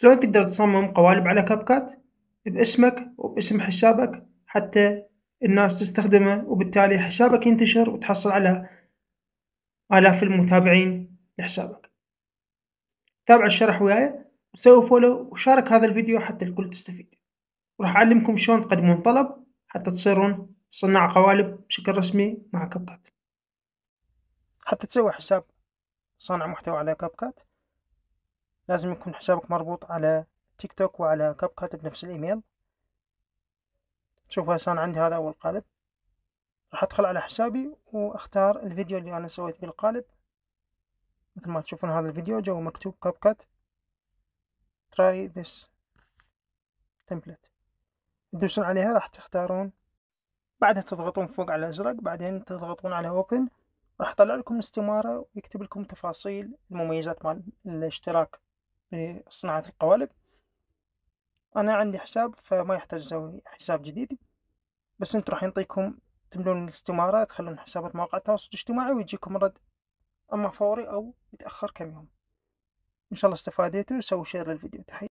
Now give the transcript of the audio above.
شلون تقدر تصمم قوالب على كاب كات باسمك وباسم حسابك حتى الناس تستخدمه وبالتالي حسابك ينتشر وتحصل على آلاف المتابعين لحسابك تابع الشرح وياي وسوي فولو وشارك هذا الفيديو حتى الكل تستفيد وراح أعلمكم شلون تقدمون طلب حتى تصيرون صناع قوالب بشكل رسمي مع كاب كات حتى تسوي حساب صانع محتوى على كاب كات لازم يكون حسابك مربوط على تيك توك وعلى كاب كات بنفس الايميل شوفوا هسه عندي هذا اول قالب راح ادخل على حسابي واختار الفيديو اللي انا سويت به القالب مثل ما تشوفون هذا الفيديو جو مكتوب كاب كات try this template تدوسون عليها راح تختارون بعدها تضغطون فوق على الازرق بعدين تضغطون على اوبن راح يطلع لكم استمارة ويكتب لكم تفاصيل المميزات مال الاشتراك لصناعة القوالب أنا عندي حساب فما يحتاج أسوي حساب جديد بس أنتوا راح ينطيكم تملون الاستمارة تخلون حسابات مواقع التواصل الاجتماعي ويجيكم رد أما فوري أو يتأخر كم يوم إن شاء الله استفاديتوا وسووا شير للفيديو تحية